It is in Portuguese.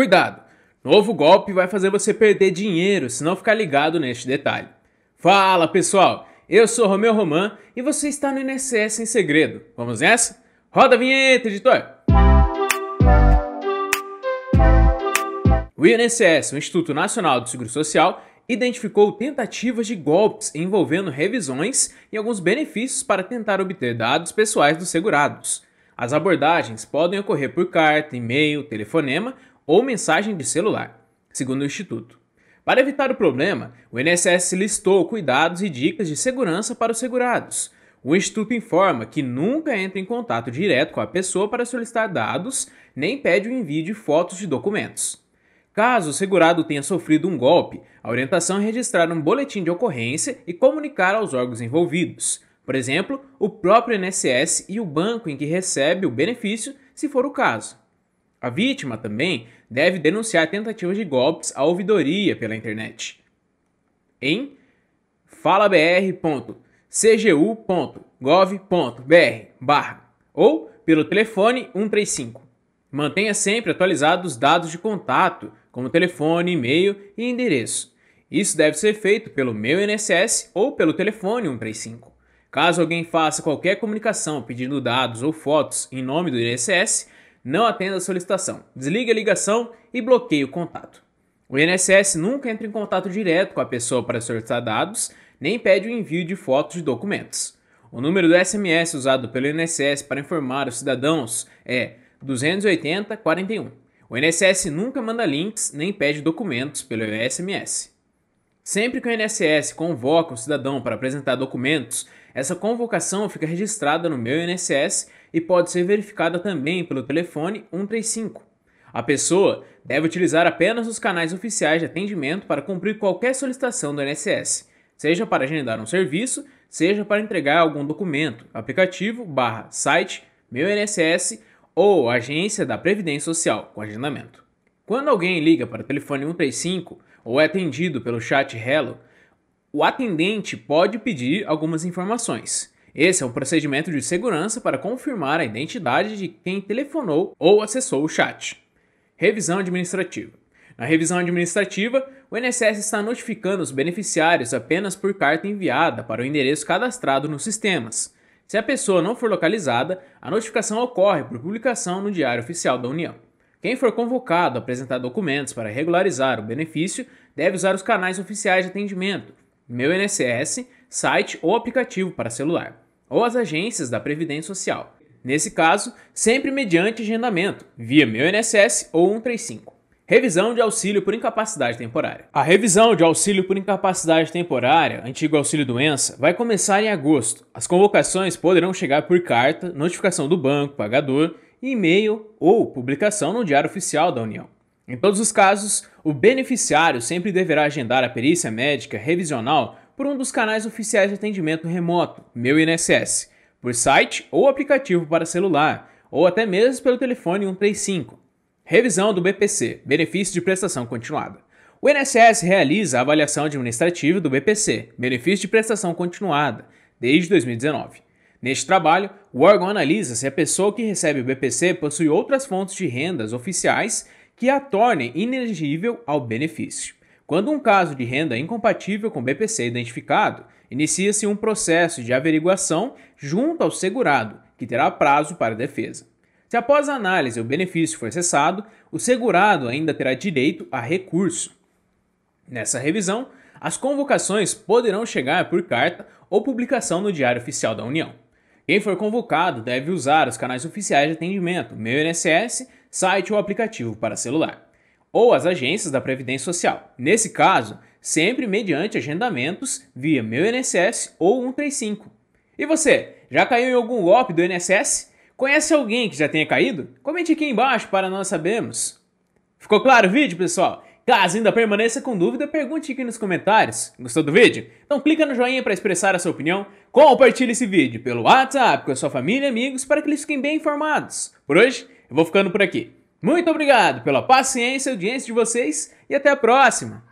Cuidado! Novo golpe vai fazer você perder dinheiro se não ficar ligado neste detalhe. Fala pessoal, eu sou Romeu Roman e você está no INSS em segredo. Vamos nessa? Roda a vinheta, editor! O INSS, o Instituto Nacional do Seguro Social, identificou tentativas de golpes envolvendo revisões e alguns benefícios para tentar obter dados pessoais dos segurados. As abordagens podem ocorrer por carta, e-mail, telefonema ou mensagem de celular, segundo o Instituto. Para evitar o problema, o INSS listou cuidados e dicas de segurança para os segurados. O Instituto informa que nunca entra em contato direto com a pessoa para solicitar dados, nem pede o envio de fotos de documentos. Caso o segurado tenha sofrido um golpe, a orientação é registrar um boletim de ocorrência e comunicar aos órgãos envolvidos, por exemplo, o próprio INSS e o banco em que recebe o benefício, se for o caso. A vítima também deve denunciar tentativas de golpes à ouvidoria pela internet. Em falabr.cgu.gov.br ou pelo telefone 135. Mantenha sempre atualizados os dados de contato, como telefone, e-mail e endereço. Isso deve ser feito pelo Meu INSS ou pelo telefone 135. Caso alguém faça qualquer comunicação pedindo dados ou fotos em nome do INSS, não atenda a solicitação, desligue a ligação e bloqueie o contato. O INSS nunca entra em contato direto com a pessoa para solicitar dados, nem pede o envio de fotos de documentos. O número do SMS usado pelo INSS para informar os cidadãos é 28041. O INSS nunca manda links nem pede documentos pelo SMS. Sempre que o INSS convoca um cidadão para apresentar documentos, essa convocação fica registrada no meu INSS e pode ser verificada também pelo telefone 135. A pessoa deve utilizar apenas os canais oficiais de atendimento para cumprir qualquer solicitação do INSS, seja para agendar um serviço, seja para entregar algum documento, aplicativo, barra, site, meu INSS ou agência da Previdência Social com agendamento. Quando alguém liga para o telefone 135 ou é atendido pelo chat Hello, o atendente pode pedir algumas informações. Esse é um procedimento de segurança para confirmar a identidade de quem telefonou ou acessou o chat. Revisão administrativa. Na revisão administrativa, o INSS está notificando os beneficiários apenas por carta enviada para o endereço cadastrado nos sistemas. Se a pessoa não for localizada, a notificação ocorre por publicação no Diário Oficial da União. Quem for convocado a apresentar documentos para regularizar o benefício deve usar os canais oficiais de atendimento, Meu INSS site ou aplicativo para celular, ou as agências da Previdência Social. Nesse caso, sempre mediante agendamento, via Meu INSS ou 135. Revisão de auxílio por incapacidade temporária. A revisão de auxílio por incapacidade temporária, antigo auxílio doença, vai começar em agosto. As convocações poderão chegar por carta, notificação do banco, pagador, e-mail ou publicação no Diário Oficial da União. Em todos os casos, o beneficiário sempre deverá agendar a perícia médica revisional por um dos canais oficiais de atendimento remoto, Meu INSS, por site ou aplicativo para celular, ou até mesmo pelo telefone 135. Revisão do BPC, benefício de prestação continuada. O INSS realiza a avaliação administrativa do BPC, benefício de prestação continuada, desde 2019. Neste trabalho, o órgão analisa se a pessoa que recebe o BPC possui outras fontes de rendas oficiais que a tornem inelegível ao benefício. Quando um caso de renda incompatível com BPC é identificado, inicia-se um processo de averiguação junto ao segurado, que terá prazo para defesa. Se após a análise o benefício for cessado, o segurado ainda terá direito a recurso. Nessa revisão, as convocações poderão chegar por carta ou publicação no Diário Oficial da União. Quem for convocado deve usar os canais oficiais de atendimento, meu INSS, site ou aplicativo para celular ou as agências da Previdência Social. Nesse caso, sempre mediante agendamentos via Meu INSS ou 135. E você, já caiu em algum golpe do INSS? Conhece alguém que já tenha caído? Comente aqui embaixo para nós sabermos. Ficou claro o vídeo, pessoal? Caso ainda permaneça com dúvida, pergunte aqui nos comentários. Gostou do vídeo? Então clica no joinha para expressar a sua opinião, compartilhe esse vídeo pelo WhatsApp com a sua família e amigos para que eles fiquem bem informados. Por hoje, eu vou ficando por aqui. Muito obrigado pela paciência e audiência de vocês e até a próxima!